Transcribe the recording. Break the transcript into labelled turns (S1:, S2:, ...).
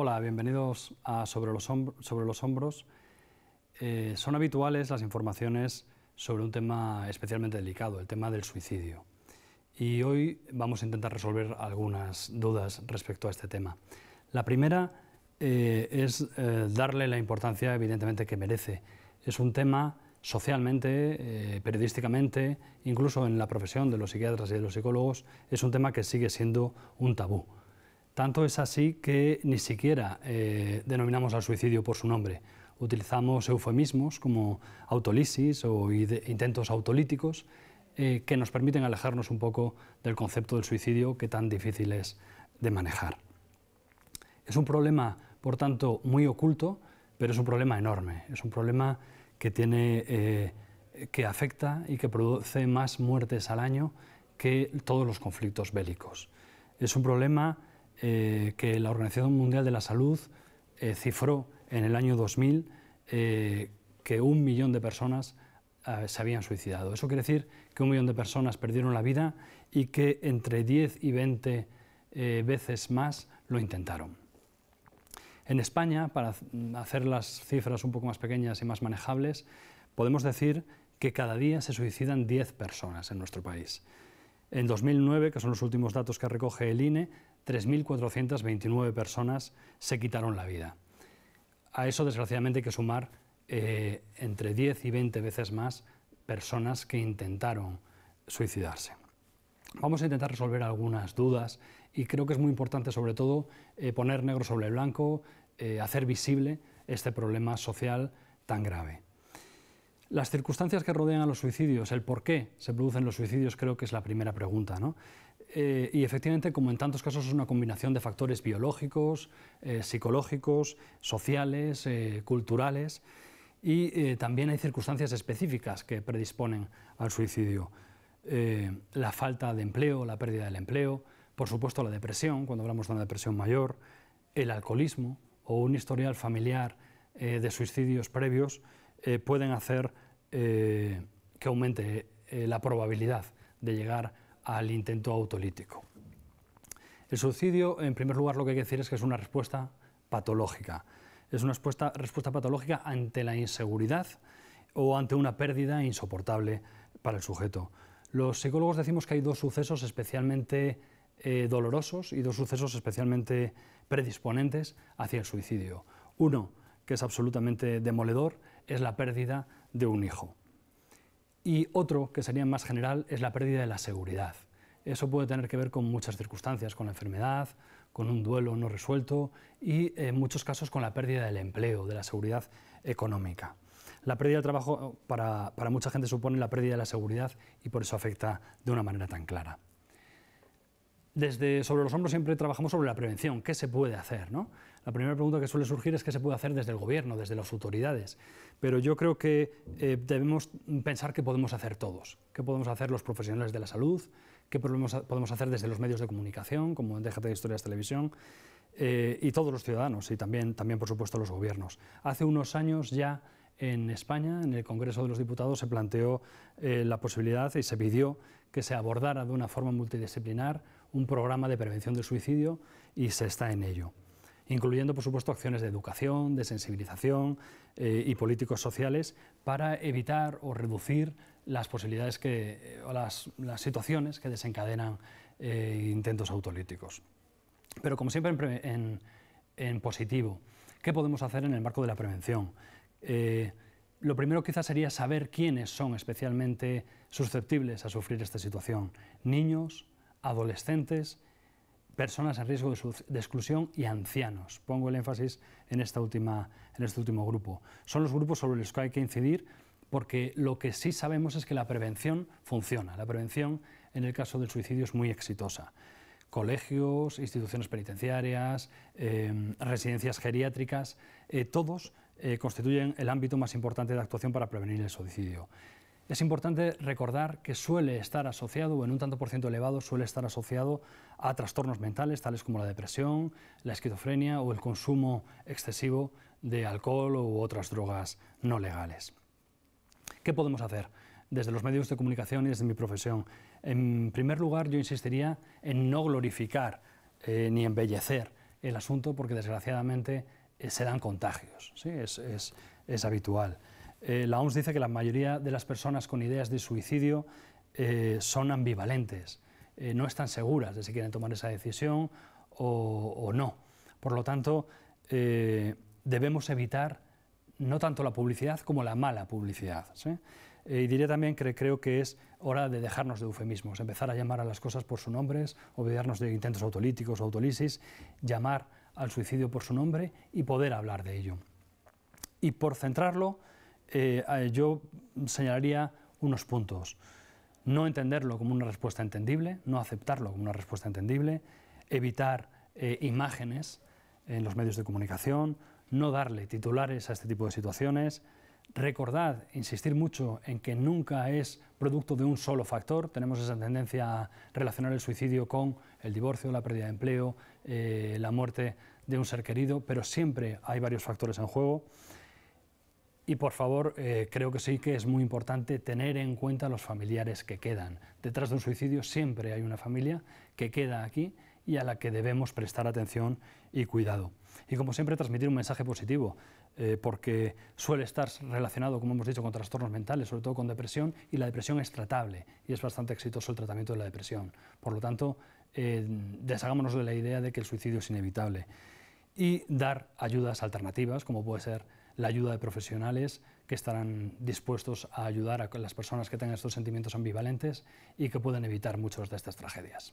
S1: Hola, bienvenidos a Sobre los, Hombros. Eh, son habituales las informaciones sobre un tema especialmente delicado, el tema del suicidio. Y hoy vamos a intentar resolver algunas dudas respecto a este tema. La primera eh, es eh, darle la importancia evidentemente que merece. Es un tema socialmente, periodísticamente, incluso en la profesión de los psiquiatras y de los psicólogos, es un tema que sigue siendo un tabú tanto es así que ni siquiera eh, denominamos al suicidio por su nombre. Utilizamos eufemismos como autolisis o intentos autolíticos eh, que nos permiten alejarnos un poco del concepto del suicidio que tan difícil es de manejar. Es un problema, por tanto, muy oculto, pero es un problema enorme. Es un problema que tiene... Eh, que afecta y que produce más muertes al año que todos los conflictos bélicos. Es un problema eh, que la Organización Mundial de la Salud eh, cifró en el año 2000 eh, que un millón de personas ah, se habían suicidado. Eso quiere decir que un millón de personas perdieron la vida y que entre 10 y 20 veces más lo intentaron. En España, para hacer las cifras un poco más pequeñas y más manejables, podemos decir que cada día se suicidan 10 personas en nuestro país. En 2009, que son los últimos datos que recoge el e, INE, 3.429 personas se quitaron la vida. A eso, desgraciadamente, hay que sumar eh, entre 10 y 20 veces más personas que intentaron suicidarse. Vamos a intentar resolver algunas dudas y creo que es muy importante, sobre todo, eh, poner negro sobre blanco, eh, hacer visible este problema social tan grave. Las circunstancias que rodean a los suicidios, el por qué se producen los suicidios, creo que es la primera pregunta. Eh, y efectivamente, como en tantos casos, es una combinación de factores biológicos, eh, psicológicos, sociales, eh, culturales, y también hay circunstancias específicas que predisponen al suicidio. la falta de empleo, la pérdida del empleo, por supuesto la depresión, cuando hablamos de una depresión mayor, el alcoholismo o un historial familiar de suicidios previos eh, pueden hacer eh, que aumente eh, la probabilidad de llegar al intento autolítico. El suicidio, en primer lugar, lo que hay que decir es que es una respuesta patológica. Es una respuesta, patológica ante la inseguridad o ante una pérdida insoportable para el sujeto. Los psicólogos decimos que hay dos sucesos especialmente dolorosos y dos sucesos especialmente predisponentes hacia el suicidio. Uno, que es absolutamente demoledor, es la pérdida de un hijo. Y otro, que sería más general, es la pérdida de la seguridad. Eso puede tener que ver con muchas circunstancias, con la enfermedad, con un duelo no resuelto y en muchos casos con la pérdida del empleo, de la seguridad económica. La pérdida de trabajo para, mucha gente supone la pérdida de la seguridad y por eso afecta de una manera tan clara desde sobre los hombros siempre trabajamos sobre la prevención, qué se puede hacer. La primera pregunta que suele surgir es qué se puede hacer desde el gobierno, desde las autoridades. Pero yo creo que eh, debemos pensar qué podemos hacer todos, qué podemos hacer los profesionales de la salud, qué podemos hacer desde los medios de comunicación, como Déjate de Historias Televisión, eh, y todos los ciudadanos, y también, también, por supuesto, los gobiernos. Hace unos años ya en España, en el Congreso de los Diputados, se planteó eh, la posibilidad y se pidió que se abordara de una forma multidisciplinar un programa de prevención del suicidio y se está en ello incluyendo, por supuesto, acciones de educación, de sensibilización eh, y políticos sociales para evitar o reducir las posibilidades que, eh, o las, situaciones que desencadenan eh, intentos autolíticos. Pero, como siempre, en, positivo, ¿qué podemos hacer en el marco de la prevención? lo primero quizás sería saber quiénes son especialmente susceptibles a sufrir esta situación. Niños, adolescentes personas en riesgo de, exclusión y ancianos. Pongo el énfasis en, esta última, en este último grupo. Son los grupos sobre los que hay que incidir porque lo que sí sabemos es que la prevención funciona. La prevención en el caso del suicidio es muy exitosa. Colegios, instituciones penitenciarias, em, residencias geriátricas, eh, todos eh, constituyen el ámbito más importante de actuación para prevenir el suicidio. Es importante recordar que suele estar asociado, o en un tanto por ciento elevado, suele estar asociado a trastornos mentales, tales como la depresión, la esquizofrenia o el consumo excesivo de alcohol u otras drogas no legales. ¿Qué podemos hacer? desde los medios de comunicación y desde mi profesión. En primer lugar, yo insistiría en no glorificar eh, ni embellecer el asunto porque desgraciadamente eh, se dan contagios, ¿sí? es habitual. Eh, la OMS dice que la mayoría de las personas con ideas de suicidio eh, son ambivalentes, eh, no están seguras de si quieren tomar esa decisión o, no. Por lo tanto, debemos evitar no tanto la publicidad como la mala publicidad. y diría también que creo que es hora de dejarnos de eufemismos, empezar a llamar a las cosas por su nombre, olvidarnos de intentos autolíticos o autolisis, llamar al suicidio por su nombre y poder hablar de ello. Y por centrarlo, eh, yo señalaría unos puntos. No entenderlo como una respuesta entendible, no aceptarlo como una respuesta entendible, evitar eh, imágenes en los medios de comunicación, no darle titulares a este tipo de situaciones, recordad, insistir mucho en que nunca es producto de un solo factor, tenemos esa tendencia a relacionar el suicidio con el divorcio, la pérdida de empleo, eh, la muerte de un ser querido, pero siempre hay varios factores en juego. Y por favor, eh, creo que sí que es muy importante tener en cuenta los familiares que quedan. Detrás de un suicidio siempre hay una familia que queda aquí y a la que debemos prestar atención y cuidado. Y como siempre, transmitir un mensaje positivo, eh, porque suele estar relacionado, como hemos dicho, con trastornos mentales, sobre todo con depresión, y la depresión es tratable y es bastante exitoso el tratamiento de la depresión. Por lo tanto, eh, deshagámonos de la idea de que el suicidio es inevitable y dar ayudas alternativas, como puede ser la ayuda de profesionales que estarán dispuestos a ayudar a las personas que tengan estos sentimientos ambivalentes y que pueden evitar muchas de estas tragedias.